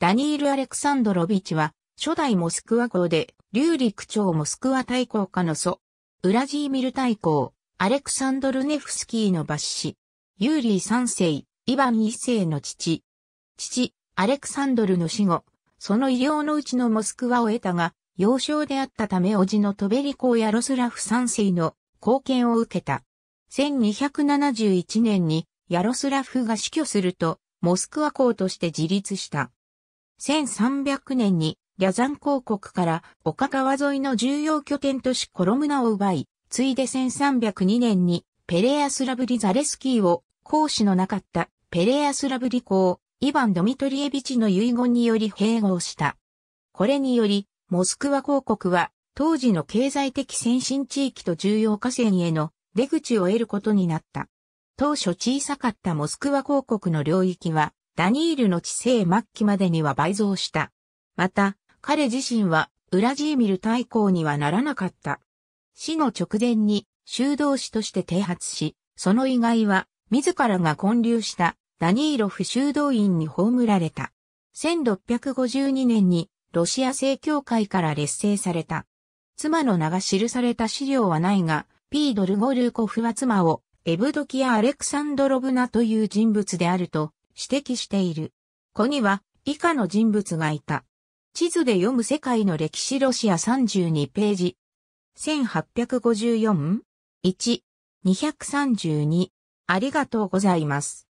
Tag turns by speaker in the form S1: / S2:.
S1: ダニール・アレクサンドロビチは、初代モスクワ公で、リューリク朝モスクワ大公家の祖、ウラジーミル大公、アレクサンドル・ネフスキーの抜子、ユーリー三世、イヴァン一世の父。父、アレクサンドルの死後、その医療のうちのモスクワを得たが、幼少であったため叔父のトベリ公ヤロスラフ三世の貢献を受けた。1271年にヤロスラフが死去すると、モスクワ公として自立した。1300年にリン公国から岡川沿いの重要拠点都市コロムナを奪い、ついで1302年にペレアスラブリザレスキーを講師のなかったペレアスラブリ公、イヴァン・ドミトリエビチの遺言により併合した。これにより、モスクワ公国は当時の経済的先進地域と重要河川への出口を得ることになった。当初小さかったモスクワ公国の領域はダニールの治世末期までには倍増した。また、彼自身はウラジーミル大公にはならなかった。死の直前に修道士として剃発し、その意外は自らが建立したダニーロフ修道院に葬られた。1652年にロシア正教会から劣勢された。妻の名が記された資料はないが、ピードル・ゴルーコフは妻をエブドキア・アレクサンドロブナという人物であると指摘している。子には以下の人物がいた。地図で読む世界の歴史ロシア32ページ。1854?1、232。ありがとうございます。